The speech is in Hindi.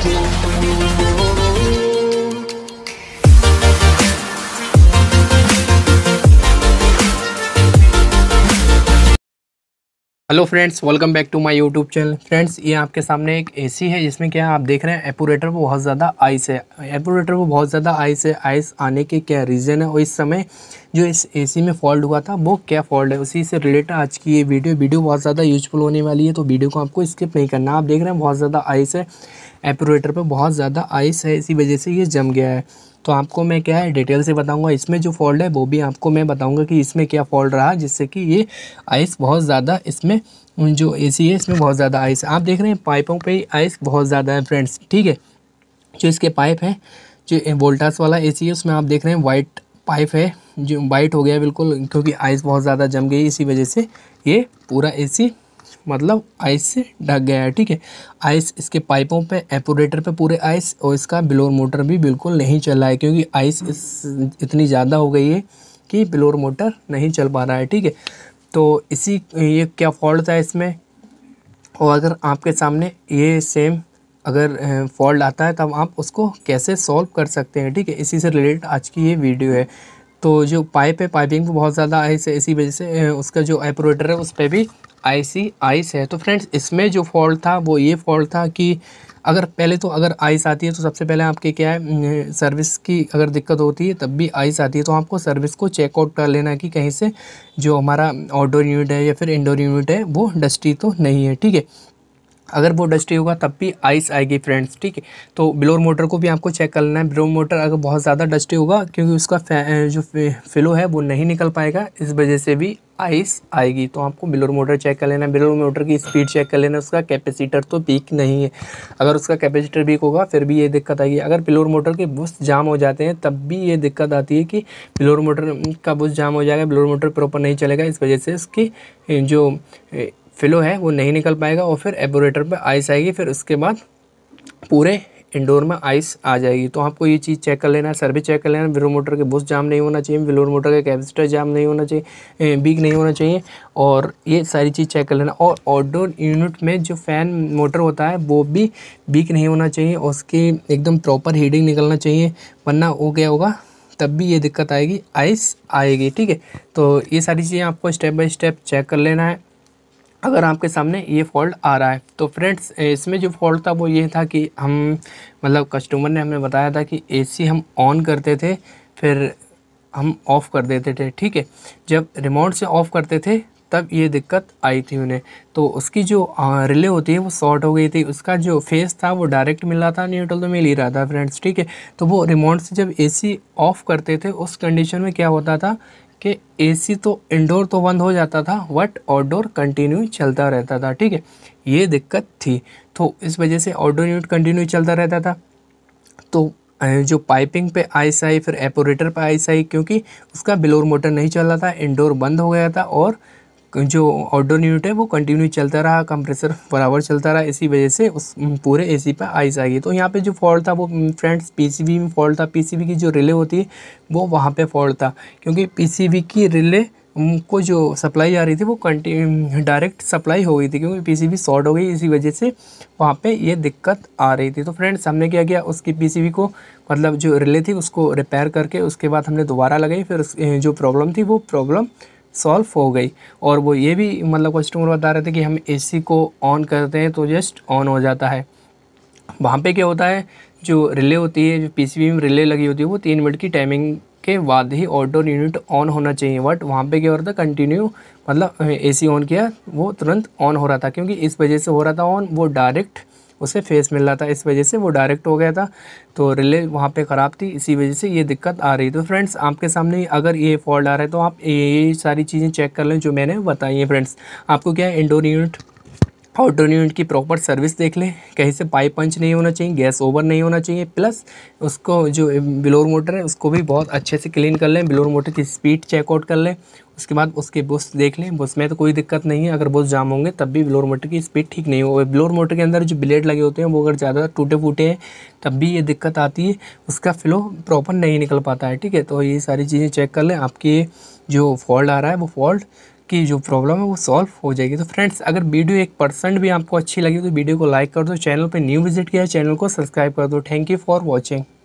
Thank hello friends welcome back to my YouTube channel friends ये आपके सामने एक एसी है जिसमें क्या आप देख रहे हैं एपोरेटर पर बहुत ज़्यादा आइस है एपोरेटर पर बहुत ज़्यादा आइस है आइस आने के क्या रीज़न है और इस समय जो इस एसी में फॉल्ट हुआ था वो क्या फॉल्ट है उसी से रिलेटेड आज की ये वीडियो वीडियो बहुत ज़्यादा यूजफुल होने वाली है तो वीडियो को आपको स्किप नहीं करना आप देख रहे हैं बहुत ज़्यादा आइस है एपोरेटर पर बहुत ज़्यादा आइस है इसी वजह से ये जम गया है तो आपको मैं क्या है डिटेल से बताऊँगा इसमें जो फॉल्ट है वो भी आपको मैं बताऊँगा कि इसमें क्या फॉल्ट रहा जिससे कि ये आइस बहुत ज़्यादा इसमें जो ए है इसमें बहुत ज़्यादा आइस आप देख रहे हैं पाइपों पर आइस बहुत ज़्यादा है फ्रेंड्स ठीक है जो इसके पाइप हैं जो वोल्टास वाला ए है उसमें आप देख रहे हैं वाइट पाइप है जो वाइट हो गया बिल्कुल क्योंकि आइस बहुत ज़्यादा जम गई इसी वजह से ये पूरा एसी मतलब आइस से ढक गया है ठीक है आइस इसके पाइपों पे एपोरेटर पे पूरे आइस और इसका ब्लोर मोटर भी बिल्कुल नहीं चल रहा है क्योंकि आइस इस इतनी ज़्यादा हो गई है कि ब्लोर मोटर नहीं चल पा रहा है ठीक है तो इसी ये क्या फॉल्ट था इसमें और अगर आपके सामने ये सेम अगर फॉल्ट आता है तब आप उसको कैसे सॉल्व कर सकते हैं ठीक है इसी से रिलेटेड आज की ये वीडियो है तो जो पाइप है पाइपिंग भी बहुत ज़्यादा आइस है इसी वजह से उसका जो एपरेटर है उस पर भी आई सी आइस है तो फ्रेंड्स इसमें जो फॉल्ट था वो ये फॉल्ट था कि अगर पहले तो अगर आइस आती है तो सबसे पहले आपके क्या है सर्विस की अगर दिक्कत होती है तब भी आइस आती है तो आपको सर्विस को चेकआउट कर लेना कि कहीं से जो हमारा आउटडोर यूनिट है या फिर इंडोर यूनिट है वो डस्टी तो नहीं है ठीक है अगर वो डस्टी होगा तब भी आइस आएगी फ्रेंड्स ठीक है तो ब्लोर मोटर को भी आपको चेक करना है ब्लोर मोटर अगर बहुत ज़्यादा डस्टी होगा क्योंकि उसका जो फ्लो फिलो है वो नहीं निकल पाएगा इस वजह से भी आइस आएगी तो आपको बिलोर मोटर चेक कर लेना बिलोर मोटर की स्पीड चेक कर लेना उसका कैपेसिटर तो पीक नहीं है अगर उसका कैपेसिटर पीक होगा फिर भी ये दिक्कत आएगी अगर बिलोर मोटर के बुश जाम हो जाते हैं तब भी ये दिक्कत आती है कि बिलोर मोटर का बुश जाम हो जाएगा ब्लोर मोटर प्रॉपर नहीं चलेगा इस वजह से उसकी जो फिलो है वो नहीं निकल पाएगा और फिर एबोरेटर पर आइस आएगी फिर उसके बाद पूरे इंडोर में आइस आ जाएगी तो आपको ये चीज़ चेक कर लेना है सर्विस चेक कर लेना विलो मोटर के बुश जाम नहीं होना चाहिए विलो मोटर का कैपेसिटर जाम नहीं होना चाहिए बीक नहीं होना चाहिए और ये सारी चीज़ चेक कर लेना और आउटडोर यूनिट में जो फ़ैन मोटर होता है वो भी बीक नहीं होना चाहिए और उसकी एकदम प्रॉपर हीटिंग निकलना चाहिए वरना वो क्या होगा तब भी ये दिक्कत आएगी आइस आएगी ठीक है तो ये सारी चीज़ें आपको स्टेप बाई स्टेप चेक कर लेना है अगर आपके सामने ये फॉल्ट आ रहा है तो फ्रेंड्स इसमें जो फॉल्ट था वो ये था कि हम मतलब कस्टमर ने हमें बताया था कि एसी हम ऑन करते थे फिर हम ऑफ़ कर देते थे ठीक है जब रिमोट से ऑफ़ करते थे तब ये दिक्कत आई थी उन्हें तो उसकी जो रिले होती है वो शॉर्ट हो गई थी उसका जो फेस था वो डायरेक्ट मिल रहा था न्यूट्रल तो मिल ही रहा था फ्रेंड्स ठीक है तो वो रिमोट से जब एसी ऑफ़ करते थे उस कंडीशन में क्या होता था कि एसी तो इंडोर तो बंद हो जाता था बट आउटडोर कंटिन्यू चलता रहता था ठीक है ये दिक्कत थी तो इस वजह से आउटडोर यूनिट कंटिन्यू चलता रहता था तो जो पाइपिंग पे आइस आई फिर एपोरेटर पे आइस आई क्योंकि उसका बिलोर मोटर नहीं चल रहा था इंडोर बंद हो गया था और जो आउटडोर यूनिट है वो कंटिन्यू चलता रहा कंप्रेसर बराबर चलता रहा इसी वजह से उस पूरे एसी पर आइस आ गई तो यहाँ पे जो फॉल्ट था वो फ्रेंड्स पीसीबी में फॉल्ट था पीसीबी की जो रिले होती है वो वहाँ पे फॉल्ट था क्योंकि पीसीबी की रिले को जो सप्लाई आ रही थी वो कंटिन्यू डायरेक्ट सप्लाई हो गई थी क्योंकि पी शॉर्ट हो गई इसी वजह से वहाँ पर ये दिक्कत आ रही थी तो फ्रेंड्स हमने क्या किया उसकी पी को मतलब जो रिले थी उसको रिपेयर करके उसके बाद हमने दोबारा लगाई फिर जो प्रॉब्लम थी वो प्रॉब्लम सॉल्व हो गई और वो ये भी मतलब कस्टमर बता रहे थे कि हम एसी को ऑन करते हैं तो जस्ट ऑन हो जाता है वहाँ पे क्या होता है जो रिले होती है जो पीसीबी में रिले लगी होती है वो तीन मिनट की टाइमिंग के बाद ही ऑटो यूनिट ऑन होना चाहिए बट वहाँ पे क्या हो रहा था कंटिन्यू मतलब एसी ऑन किया वो तुरंत ऑन हो रहा था क्योंकि इस वजह से हो रहा था ऑन वो डायरेक्ट उसे फेस मिल रहा था इस वजह से वो डायरेक्ट हो गया था तो रिले वहाँ पे ख़राब थी इसी वजह से ये दिक्कत आ रही तो फ्रेंड्स आपके सामने अगर ये फॉल्ट आ रहा है तो आप ये सारी चीज़ें चेक कर लें जो मैंने बताई हैं फ्रेंड्स आपको क्या है इंडोर यूनिट और ड्रोन यूनिट की प्रॉपर सर्विस देख लें कहीं से पाइप पंच नहीं होना चाहिए गैस ओवर नहीं होना चाहिए प्लस उसको जो बिलोर मोटर है उसको भी बहुत अच्छे से क्लीन कर लें बिलोर मोटर की स्पीड चेकआउट कर लें उसके बाद उसके बुस देख लें बुस में तो कोई दिक्कत नहीं है अगर बुस जाम होंगे तब भी ब्लोर मोटर की स्पीड ठीक नहीं हो ब्लोर मोटर के अंदर जो ब्लेड लगे होते हैं वो अगर ज़्यादा टूटे फूटे हैं तब भी ये दिक्कत आती है उसका फ्लो प्रॉपर नहीं निकल पाता है ठीक है तो ये सारी चीज़ें चेक कर लें आपकी जो फॉल्ट आ रहा है वो फॉल्ट आपकी जो प्रॉब्लम है वो सॉल्व हो जाएगी तो फ्रेंड्स अगर वीडियो एक परसेंट भी आपको अच्छी लगी तो वीडियो को लाइक कर दो चैनल पर न्यू विजिट किया चैनल को सब्सक्राइब कर दो थैंक यू फॉर वॉचिंग